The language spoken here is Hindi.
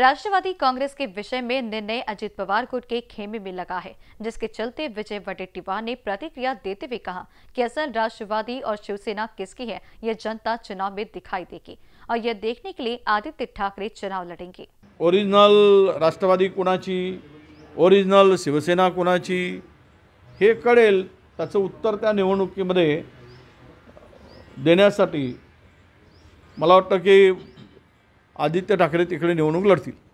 राष्ट्रवादी कांग्रेस के विषय में निर्णय अजित पवार गुट के खेमे में लगा है जिसके चलते विजय वडेट्टीवार ने प्रतिक्रिया देते हुए कहा कि असल राष्ट्रवादी और शिवसेना किसकी है यह जनता चुनाव में दिखाई देगी और यह देखने के लिए आदित्य ठाकरे चुनाव लड़ेंगे ओरिजिनल राष्ट्रवादी कोणाची ओरिजिनल शिवसेना कोणाची हे कळेल त्याचं उत्तर त्या निवडणुकीमध्ये देण्यासाठी मला वाटतं की आदित्य ठाकरे तिकडे निवडणूक लढतील